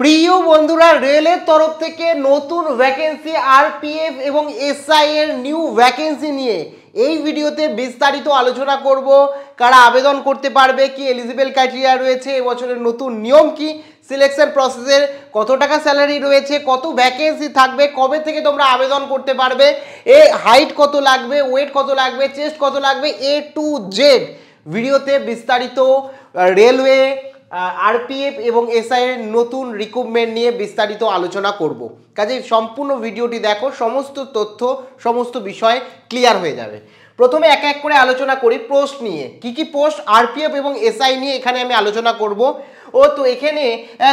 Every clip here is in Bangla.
প্রিয় বন্ধুরা রেলের তরফ থেকে নতুন ভ্যাকেন্সি আরপিএফ এবং এসআই এর নিউ ভ্যাকেন্সি নিয়ে এই ভিডিওতে বিস্তারিত আলোচনা করব কারা আবেদন করতে পারবে কি এলিজিবেল ক্রাইটেরিয়া রয়েছে এবছরের নতুন নিয়ম কি সিলেকশন প্রসেসের কত টাকা স্যালারি রয়েছে কত ভ্যাকেন্সি থাকবে কবে থেকে তোমরা আবেদন করতে পারবে এ হাইট কত লাগবে ওয়েট কত লাগবে চেস্ট কত লাগবে এ টু জেড ভিডিওতে বিস্তারিত রেলওয়ে আরপিএফ এবং এসআই এর নতুন রিক্রুটমেন্ট নিয়ে বিস্তারিত আলোচনা করব কাজে সম্পূর্ণ ভিডিওটি দেখো সমস্ত তথ্য সমস্ত বিষয় ক্লিয়ার হয়ে যাবে প্রথমে এক এক করে আলোচনা করি পোস্ট নিয়ে কি কি পোস্ট আরপিএফ এবং এসআই নিয়ে এখানে আমি আলোচনা করব ও তো এখানে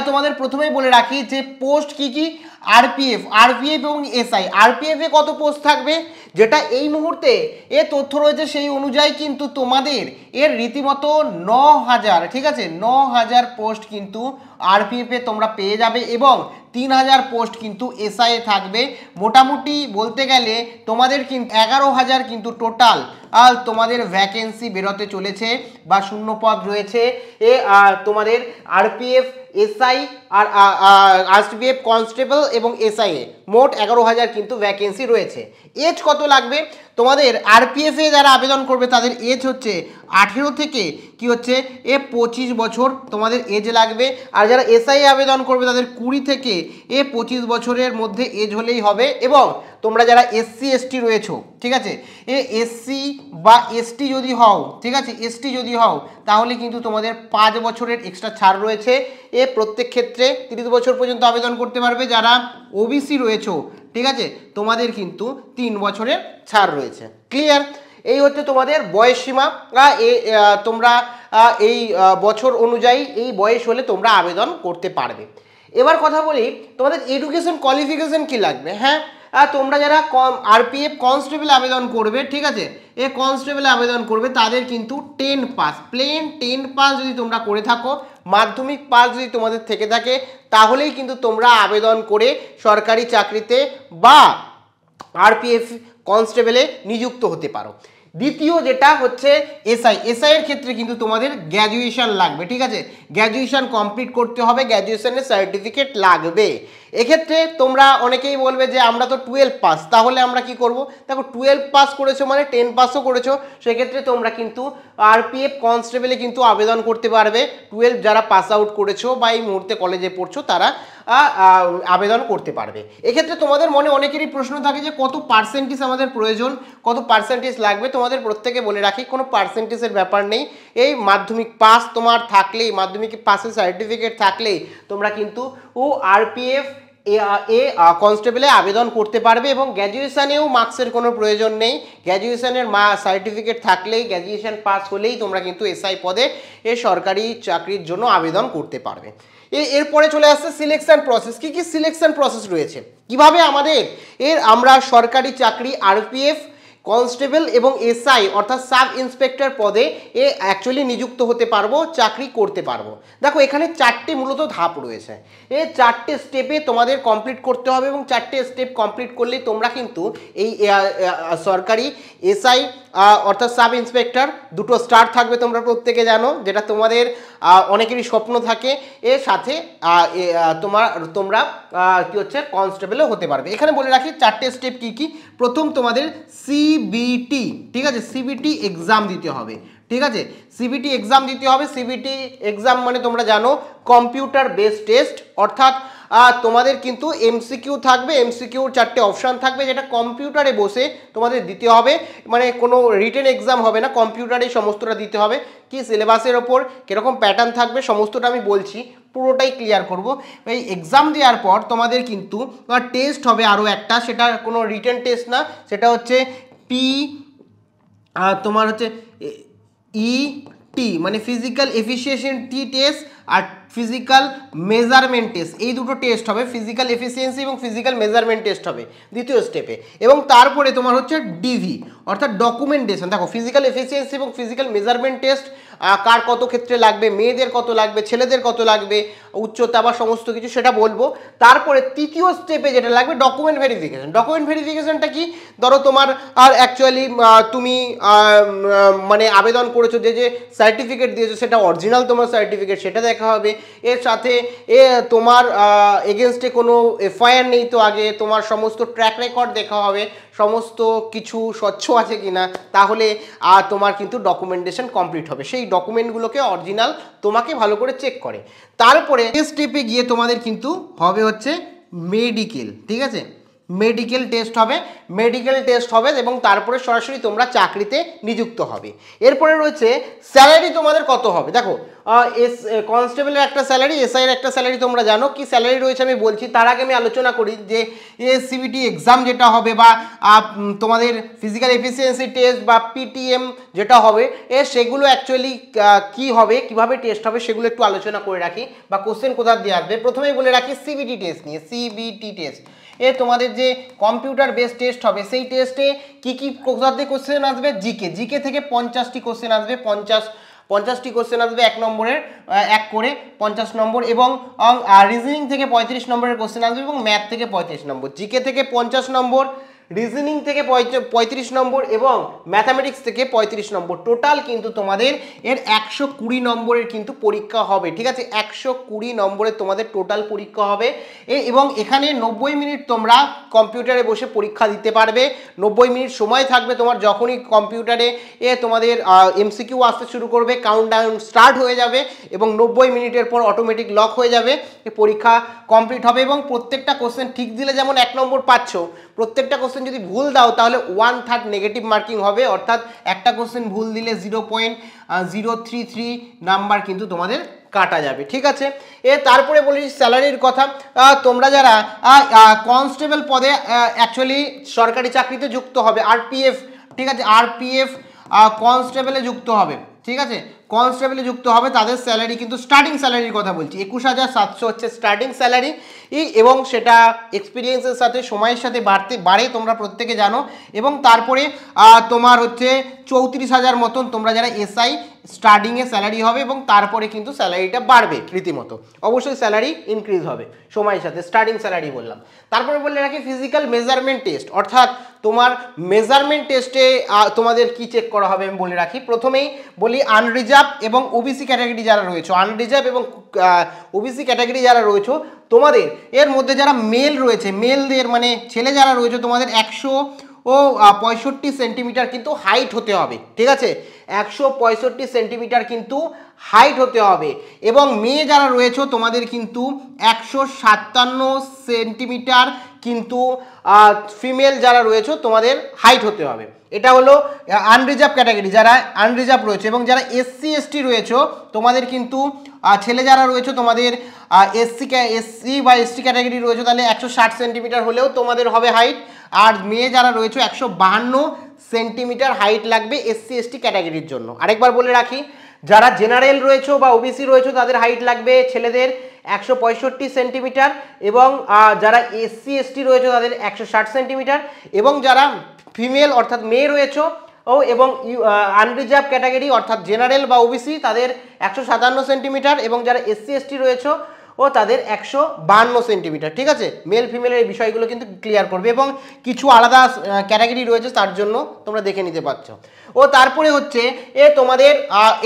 তোমাদের প্রথমেই বলে রাখি যে পোস্ট কি কি আরপিএফ আরপিএফ এবং এসআই এ কত পোস্ট থাকবে যেটা এই মুহূর্তে এ তথ্য রয়েছে সেই অনুযায়ী কিন্তু তোমাদের এর রীতিমতো ন হাজার ঠিক আছে ন হাজার পোস্ট কিন্তু আরপিএফে তোমরা পেয়ে যাবে এবং তিন হাজার পোস্ট কিন্তু এসআইএ থাকবে মোটামুটি বলতে গেলে তোমাদের কিন্তু এগারো হাজার কিন্তু টোটাল আর তোমাদের ভ্যাকেন্সি বেরোতে চলেছে বা শূন্যপদ রয়েছে এ তোমাদের আরপিএফ এসআই আর আরসিপিএফ কনস্টেবল এবং এসআইএ মোট এগারো হাজার কিন্তু ভ্যাকেন্সি রয়েছে এজ কত লাগবে তোমাদের আরপিএফে যারা আবেদন করবে তাদের এজ হচ্ছে আঠেরো থেকে কি হচ্ছে এ পঁচিশ বছর তোমাদের এজ লাগবে আর যারা এসআই আবেদন করবে তাদের কুড়ি থেকে এ পঁচিশ বছরের মধ্যে এজ হলেই হবে এবং তোমরা যারা এসসি এসটি রয়েছো ঠিক আছে এ এসসি বা এসটি যদি হও ঠিক আছে এসটি যদি হও তাহলে কিন্তু তোমাদের পাঁচ বছরের এক্সট্রা ছাড় রয়েছে এ প্রত্যেক ক্ষেত্রে তিরিশ বছর পর্যন্ত আবেদন করতে পারবে যারা ওবিসি রয়েছো ঠিক আছে তোমাদের কিন্তু তিন বছরের ছাড় রয়েছে ক্লিয়ার এই হচ্ছে তোমাদের বয়স সীমা তোমরা এই বছর অনুযায়ী এই বয়স হলে তোমরা আবেদন করতে পারবে এবার কথা বলি তোমাদের এডুকেশন কোয়ালিফিকেশন কি লাগবে হ্যাঁ তোমরা যারা কম আরপিএফ কনস্টেবল আবেদন করবে ঠিক আছে এ কনস্টেবল আবেদন করবে তাদের কিন্তু ten pass plain ten pass যদি তোমরা করে থাকো মাধ্যমিক পাস যদি তোমাদের থেকে থাকে তাহলেই কিন্তু তোমরা আবেদন করে সরকারি চাকরিতে বা আরপিএফ কনস্টেবলে নিযুক্ত হতে পারো দ্বিতীয় যেটা হচ্ছে এসআই এসআইয়ের ক্ষেত্রে কিন্তু তোমাদের গ্র্যাজুয়েশান লাগবে ঠিক আছে গ্র্যাজুয়েশান কমপ্লিট করতে হবে গ্র্যাজুয়েশানের সার্টিফিকেট লাগবে এক্ষেত্রে তোমরা অনেকেই বলবে যে আমরা তো টুয়েলভ পাস তাহলে আমরা কি করব দেখো টুয়েলভ পাস করেছো মানে টেন পাসও করেছো সেক্ষেত্রে তোমরা কিন্তু আরপিএফ কনস্টেবলে কিন্তু আবেদন করতে পারবে টুয়েলভ যারা পাস আউট করেছো বা এই মুহূর্তে কলেজে পড়ছো তারা আবেদন করতে পারবে এক্ষেত্রে তোমাদের মনে অনেকেরই প্রশ্ন থাকে যে কত পার্সেন্টেজ আমাদের প্রয়োজন কত পার্সেন্টেজ লাগবে তোমাদের প্রত্যেকে বলে রাখি কোনো পার্সেন্টেজের ব্যাপার নেই এই মাধ্যমিক পাস তোমার থাকলেই মাধ্যমিক পাসের সার্টিফিকেট থাকলেই তোমরা কিন্তু ও আরপিএফ এ কনস্টেবলে আবেদন করতে পারবে এবং গ্র্যাজুয়েশানেও মার্কসের কোনো প্রয়োজন নেই গ্র্যাজুয়েশানের মা সার্টিফিকেট থাকলেই গ্র্যাজুয়েশান পাস হলেই তোমরা কিন্তু এসআই পদে এ সরকারি চাকরির জন্য আবেদন করতে পারবে এ এরপরে চলে আসছে সিলেকশন প্রসেস কি কি সিলেকশন প্রসেস রয়েছে কিভাবে আমাদের এর আমরা সরকারি চাকরি আরপিএফ কনস্টেবল এবং এসআই অর্থাৎ সাব ইন্সপেক্টর পদে এ অ্যাকচুয়ালি নিযুক্ত হতে পারবো চাকরি করতে পারবো দেখো এখানে চারটে মূলত ধাপ রয়েছে এ চারটে স্টেপে তোমাদের কমপ্লিট করতে হবে এবং চারটে স্টেপ কমপ্লিট করলে তোমরা কিন্তু এই সরকারি এসআই অর্থাৎ সাব ইন্সপেক্টর দুটো স্টার থাকবে তোমরা প্রত্যেকে জানো যেটা তোমাদের অনেকেরই স্বপ্ন থাকে এর সাথে তোমার তোমরা কি হচ্ছে কনস্টেবলও হতে পারবে এখানে বলে রাখি চারটে স্টেপ কি কি প্রথম তোমাদের সিবিটি ঠিক আছে সিবিটি এক্সাম দিতে হবে ঠিক আছে সিবিটি এক্সাম দিতে হবে সিবিটি এক্সাম মানে তোমরা জানো কম্পিউটার বেস টেস্ট অর্থাৎ তোমাদের কিন্তু এমসিকিউ থাকবে এমসিকিউর চারটে অপশান থাকবে যেটা কম্পিউটারে বসে তোমাদের দিতে হবে মানে কোনো রিটেন এক্সাম হবে না কম্পিউটারে সমস্তটা দিতে হবে কি সিলেবাসের ওপর কীরকম প্যাটার্ন থাকবে সমস্তটা আমি বলছি পুরোটাই ক্লিয়ার করব এই এক্সাম দেওয়ার পর তোমাদের কিন্তু টেস্ট হবে আরও একটা সেটা কোনো রিটেন টেস্ট না সেটা হচ্ছে পি তোমার হচ্ছে ই e, টি মানে ফিজিক্যাল এফিসিয়েশন টি টেস্ট আর ফিজিক্যাল মেজারমেন্ট টেস্ট এই দুটো টেস্ট হবে ফিজিক্যাল এফিসিয়েন্সি এবং ফিজিক্যাল মেজারমেন্ট টেস্ট হবে দ্বিতীয় স্টেপে এবং তারপরে তোমার হচ্ছে ডিভি অর্থাৎ ডকুমেন্টেশন দেখো ফিজিক্যাল এফিসিয়েন্সি এবং ফিজিক্যাল মেজারমেন্ট টেস্ট কার কত ক্ষেত্রে লাগবে মেয়েদের কত লাগবে ছেলেদের কত লাগবে উচ্চতা বা সমস্ত কিছু সেটা বলবো তারপরে তৃতীয় স্টেপে যেটা লাগবে ডকুমেন্ট ভেরিফিকেশন ডকুমেন্ট ভেরিফিকেশনটা কি ধরো তোমার আর অ্যাকচুয়ালি তুমি মানে আবেদন করেছো যে যে সার্টিফিকেট দিয়েছো সেটা অরিজিনাল তোমার সার্টিফিকেট সেটা দেখা হবে এর সাথে এ তোমার এগেনস্টে কোনো এফআইআর নেই তো আগে তোমার সমস্ত ট্র্যাক রেকর্ড দেখা হবে সমস্ত কিছু স্বচ্ছ আছে কি না তাহলে আর তোমার কিন্তু ডকুমেন্টেশন কমপ্লিট হবে সেই ডকুমেন্টগুলোকে অরিজিনাল তোমাকে ভালো করে চেক করে তারপরে স্টেপে গিয়ে তোমাদের কিন্তু হবে হচ্ছে মেডিকেল ঠিক আছে মেডিকেল টেস্ট হবে মেডিকেল টেস্ট হবে এবং তারপরে সরাসরি তোমরা চাকরিতে নিযুক্ত হবে এরপরে রয়েছে স্যালারি তোমাদের কত হবে দেখো এস কনস্টেবলের একটা স্যালারি এসআইয়ের একটা স্যালারি তোমরা জানো কি স্যালারি রয়েছে আমি বলছি তার আগে আমি আলোচনা করি যে এসসিবিটি এক্সাম যেটা হবে বা তোমাদের ফিজিক্যাল এফিসিয়েন্সি টেস্ট বা পিটিএম যেটা হবে এ সেগুলো অ্যাকচুয়ালি কি হবে কিভাবে টেস্ট হবে সেগুলো একটু আলোচনা করে রাখি বা কোশ্চেন কোথায় দিয়ে আসবে প্রথমেই বলে রাখি সিবিটি টেস্ট নিয়ে সিবিটি টেস্ট এ তোমাদের যে কম্পিউটার বেস টেস্ট হবে সেই টেস্টে কি কী কোথাতে কোশ্চেন আসবে জিকে জিকে থেকে পঞ্চাশটি কোশ্চেন আসবে পঞ্চাশ পঞ্চাশটি কোশ্চেন আসবে এক নম্বরের এক করে পঞ্চাশ নম্বর এবং রিজনিং থেকে পঁয়ত্রিশ নম্বরের কোশ্চেন আসবে এবং ম্যাথ থেকে পঁয়ত্রিশ নম্বর জিকে থেকে পঞ্চাশ নম্বর রিজনিং থেকে পঁয়ত্রিশ নম্বর এবং ম্যাথামেটিক্স থেকে পঁয়ত্রিশ নম্বর টোটাল কিন্তু তোমাদের এর একশো কুড়ি নম্বরের কিন্তু পরীক্ষা হবে ঠিক আছে একশো কুড়ি নম্বরের তোমাদের টোটাল পরীক্ষা হবে এবং এখানে নব্বই মিনিট তোমরা কম্পিউটারে বসে পরীক্ষা দিতে পারবে নব্বই মিনিট সময় থাকবে তোমার যখনই কম্পিউটারে এ তোমাদের এমসিকিউ আসতে শুরু করবে ডাউন স্টার্ট হয়ে যাবে এবং নব্বই মিনিটের পর অটোমেটিক লক হয়ে যাবে পরীক্ষা কমপ্লিট হবে এবং প্রত্যেকটা কোশ্চেন ঠিক দিলে যেমন এক নম্বর পাচ্ছ প্রত্যেকটা কোশ্চেন কোশ্চেন যদি ভুল দাও তাহলে ওয়ান থার্ড নেগেটিভ মার্কিং হবে অর্থাৎ একটা কোশ্চেন ভুল দিলে zero point zero three three number কিন্তু তোমাদের কাটা যাবে ঠিক আছে এ তারপরে বলি স্যালারির কথা তোমরা যারা কনস্টেবল পদে অ্যাকচুয়ালি সরকারি চাকরিতে যুক্ত হবে আরপিএফ ঠিক আছে আরপিএফ কনস্টেবলে যুক্ত হবে ঠিক আছে কনস্টেবলে যুক্ত হবে তাদের স্যালারি কিন্তু স্টার্টিং স্যালারির কথা বলছি একুশ হাজার সাতশো হচ্ছে স্টার্টিং স্যালারি এবং সেটা এক্সপিরিয়েন্সের সাথে সময়ের সাথে বাড়তে বাড়ে তোমরা প্রত্যেকে জানো এবং তারপরে তোমার হচ্ছে চৌত্রিশ হাজার মতন তোমরা যারা এসআই স্টার্টিংয়ে স্যালারি হবে এবং তারপরে কিন্তু স্যালারিটা বাড়বে রীতিমতো অবশ্যই স্যালারি ইনক্রিজ হবে সময়ের সাথে স্টার্টিং স্যালারি বললাম তারপরে বললে রাখি ফিজিক্যাল মেজারমেন্ট টেস্ট অর্থাৎ তোমার মেজারমেন্ট টেস্টে তোমাদের কি চেক করা হবে আমি বলে রাখি প্রথমেই বলি আনরিজার্ভ এবং ওবিসি ক্যাটাগরি যারা রয়েছে আনরিজার্ভ এবং ওবিসি ক্যাটাগরি যারা রয়েছে তোমাদের এর মধ্যে যারা মেল রয়েছে মেলদের মানে ছেলে যারা রয়েছে তোমাদের একশো ও পঁয়ষট্টি সেন্টিমিটার কিন্তু হাইট হতে হবে ঠিক আছে একশো পঁয়ষট্টি সেন্টিমিটার কিন্তু হাইট হতে হবে এবং মেয়ে যারা রয়েছে তোমাদের কিন্তু একশো সাতান্ন সেন্টিমিটার কিন্তু ফিমেল যারা রয়েছে তোমাদের হাইট হতে হবে এটা হলো আনরিজার্ভ ক্যাটাগরি যারা আনরিজার্ভ রয়েছে এবং যারা এসসি এসটি রয়েছে তোমাদের কিন্তু ছেলে যারা রয়েছে তোমাদের এসসি এসসি বা এসটি ক্যাটাগরি রয়েছে তাহলে একশো সেন্টিমিটার হলেও তোমাদের হবে হাইট আর মেয়ে যারা রয়েছে একশো বাহান্ন সেন্টিমিটার হাইট লাগবে এসসি এসটি ক্যাটাগরির জন্য আরেকবার বলে রাখি যারা জেনারেল রয়েছে বা ওবিসি রয়েছে তাদের হাইট লাগবে ছেলেদের একশো পঁয়ষট্টি সেন্টিমিটার এবং যারা এসসি এসটি রয়েছে তাদের একশো ষাট সেন্টিমিটার এবং যারা ফিমেল অর্থাৎ মেয়ে রয়েছে ও এবং আনরিজার্ভ ক্যাটাগরি অর্থাৎ জেনারেল বা ওবিসি তাদের একশো সাতান্ন সেন্টিমিটার এবং যারা এসসি এসটি রয়েছে ও তাদের একশো বান্ন সেন্টিমিটার ঠিক আছে মেল ফিমেলের এই বিষয়গুলো কিন্তু ক্লিয়ার করবে এবং কিছু আলাদা ক্যাটাগরি রয়েছে তার জন্য তোমরা দেখে নিতে পারছো ও তারপরে হচ্ছে এ তোমাদের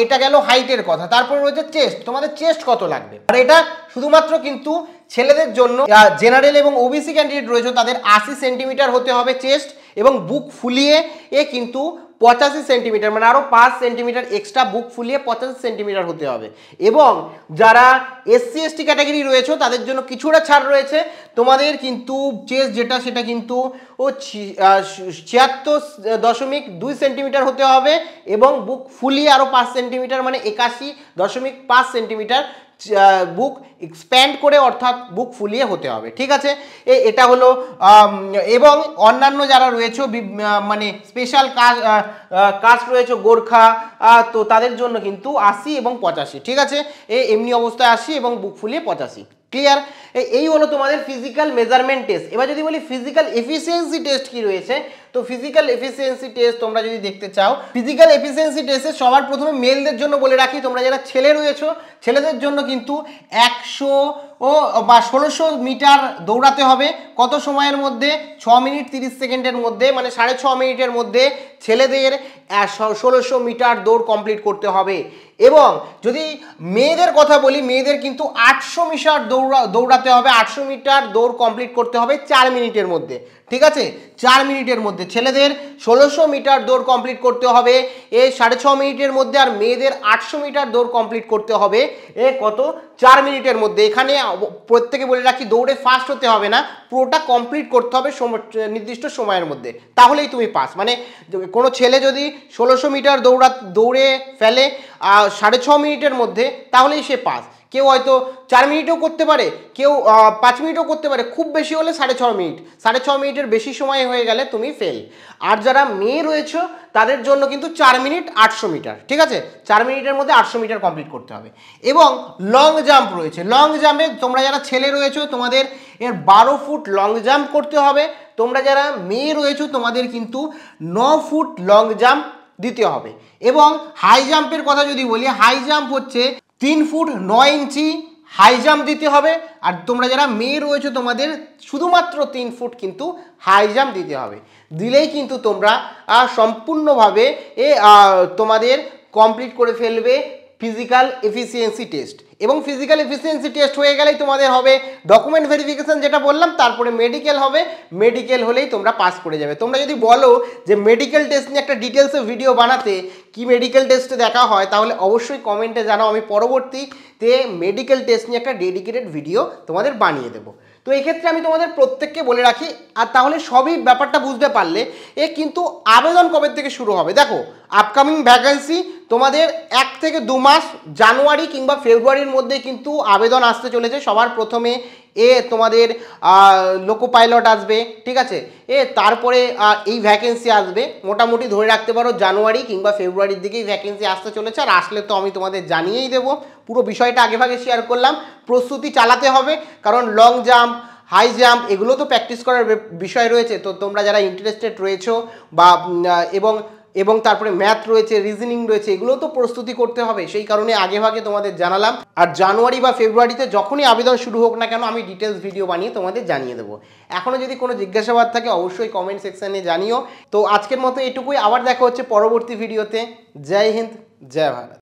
এটা গেল হাইটের কথা তারপরে রয়েছে চেস্ট তোমাদের চেস্ট কত লাগবে আর এটা শুধুমাত্র কিন্তু ছেলেদের জন্য জেনারেল এবং ওবিসি ক্যান্ডিডেট রয়েছে তাদের আশি সেন্টিমিটার হতে হবে চেস্ট এবং বুক ফুলিয়ে এ কিন্তু পঁচাশি সেন্টিমিটার মানে আরও পাঁচ সেন্টিমিটার এক্সট্রা বুক ফুলিয়ে পঁচাশি সেন্টিমিটার হতে হবে এবং যারা এসসি এসটি ক্যাটাগরি রয়েছে তাদের জন্য কিছুটা ছাড় রয়েছে তোমাদের কিন্তু চেস যেটা সেটা কিন্তু ও ছিয়াত্তর দশমিক দুই সেন্টিমিটার হতে হবে এবং বুক ফুলিয়ে আরও পাঁচ সেন্টিমিটার মানে একাশি দশমিক পাঁচ সেন্টিমিটার বুক এক্সপ্যান্ড করে অর্থাৎ বুক ফুলিয়ে হতে হবে ঠিক আছে এটা হলো এবং অন্যান্য যারা রয়েছে মানে স্পেশাল কাজ কাস্ট রয়েছে গোর্খা তো তাদের জন্য কিন্তু আশি এবং পঁচাশি ঠিক আছে এ এমনি অবস্থায় আশি এবং বুক ফুলিয়ে পঁচাশি ক্লিয়ার এই হলো তোমাদের ফিজিক্যাল মেজারমেন্ট টেস্ট এবার যদি বলি ফিজিক্যাল এফিসিয়েন্সি টেস্ট কি রয়েছে তো ফিজিক্যাল এফিসিয়েন্সি টেস্ট তোমরা যদি দেখতে চাও ফিজিক্যাল এফিসিয়েন্সি টেস্টে সবার প্রথমে মেলদের জন্য বলে রাখি তোমরা যারা ছেলে রয়েছো ছেলেদের জন্য কিন্তু একশো ও বা ষোলোশো মিটার দৌড়াতে হবে কত সময়ের মধ্যে ছ মিনিট তিরিশ সেকেন্ডের মধ্যে মানে সাড়ে ছ মিনিটের মধ্যে ছেলেদের ষোলোশো মিটার দৌড় কমপ্লিট করতে হবে এবং যদি মেয়েদের কথা বলি মেয়েদের কিন্তু আটশো মিটার দৌড়া দৌড়াতে হবে আটশো মিটার দৌড় কমপ্লিট করতে হবে চার মিনিটের মধ্যে ঠিক আছে চার মিনিটের মধ্যে ছেলেদের ষোলোশো মিটার দৌড় কমপ্লিট করতে হবে এ সাড়ে ছ মিনিটের মধ্যে আর মেয়েদের আটশো মিটার দৌড় কমপ্লিট করতে হবে এ কত চার মিনিটের মধ্যে এখানে প্রত্যেকে বলে রাখি দৌড়ে ফার্স্ট হতে হবে না পুরোটা কমপ্লিট করতে হবে নির্দিষ্ট সময়ের মধ্যে তাহলেই তুমি পাস মানে কোনো ছেলে যদি ষোলোশো মিটার দৌড়া দৌড়ে ফেলে সাড়ে ছ মিনিটের মধ্যে তাহলেই সে পাস কেউ হয়তো চার মিনিটও করতে পারে কেউ পাঁচ মিনিটও করতে পারে খুব বেশি হলে সাড়ে ছ মিনিট সাড়ে ছ মিনিটের বেশি সময় হয়ে গেলে তুমি ফেল আর যারা মেয়ে রয়েছ তাদের জন্য কিন্তু চার মিনিট আটশো মিটার ঠিক আছে চার মিনিটের মধ্যে আটশো মিটার কমপ্লিট করতে হবে এবং লং জাম্প রয়েছে লং জাম্পে তোমরা যারা ছেলে রয়েছো তোমাদের এর বারো ফুট লং জাম্প করতে হবে তোমরা যারা মেয়ে রয়েছো তোমাদের কিন্তু ন ফুট লং জাম্প দিতে হবে এবং হাই জাম্পের কথা যদি বলি হাই জাম্প হচ্ছে তিন ফুট নয় ইঞ্চি হাই জাম্প দিতে হবে আর তোমরা যারা মেয়ে রয়েছো তোমাদের শুধুমাত্র তিন ফুট কিন্তু হাই জাম্প দিতে হবে দিলেই কিন্তু তোমরা সম্পূর্ণভাবে এ তোমাদের কমপ্লিট করে ফেলবে ফিজিক্যাল এফিসিয়েন্সি টেস্ট এবং ফিজিক্যাল এফিসিয়েন্সি টেস্ট হয়ে গেলেই তোমাদের হবে ডকুমেন্ট ভেরিফিকেশান যেটা বললাম তারপরে মেডিকেল হবে মেডিকেল হলেই তোমরা পাস করে যাবে তোমরা যদি বলো যে মেডিকেল টেস্ট নিয়ে একটা ডিটেলসে ভিডিও বানাতে কি মেডিকেল টেস্টে দেখা হয় তাহলে অবশ্যই কমেন্টে জানাও আমি পরবর্তীতে মেডিকেল টেস্ট নিয়ে একটা ডেডিকেটেড ভিডিও তোমাদের বানিয়ে দেবো তো এক্ষেত্রে আমি তোমাদের প্রত্যেককে বলে রাখি আর তাহলে সবই ব্যাপারটা বুঝতে পারলে এ কিন্তু আবেদন কবে থেকে শুরু হবে দেখো আপকামিং ভ্যাকেন্সি তোমাদের এক থেকে দু মাস জানুয়ারি কিংবা ফেব্রুয়ারির মধ্যে কিন্তু আবেদন আসতে চলেছে সবার প্রথমে এ তোমাদের লোকো পাইলট আসবে ঠিক আছে এ তারপরে এই ভ্যাকেন্সি আসবে মোটামুটি ধরে রাখতে পারো জানুয়ারি কিংবা ফেব্রুয়ারির দিকেই ভ্যাকেন্সি আসতে চলেছে আর আসলে তো আমি তোমাদের জানিয়েই দেবো পুরো বিষয়টা আগেভাগে শেয়ার করলাম প্রস্তুতি চালাতে হবে কারণ লং জাম্প হাই জাম্প এগুলো তো প্র্যাকটিস করার বিষয় রয়েছে তো তোমরা যারা ইন্টারেস্টেড রয়েছো বা এবং এবং তারপরে ম্যাথ রয়েছে রিজনিং রয়েছে এগুলো তো প্রস্তুতি করতে হবে সেই কারণে আগেভাগে তোমাদের জানালাম আর জানুয়ারি বা ফেব্রুয়ারিতে যখনই আবেদন শুরু হোক না কেন আমি ডিটেলস ভিডিও বানিয়ে তোমাদের জানিয়ে দেবো এখনও যদি কোনো জিজ্ঞাসাবাদ থাকে অবশ্যই কমেন্ট সেকশানে জানিও তো আজকের মতো এটুকুই আবার দেখা হচ্ছে পরবর্তী ভিডিওতে জয় হিন্দ জয় ভারত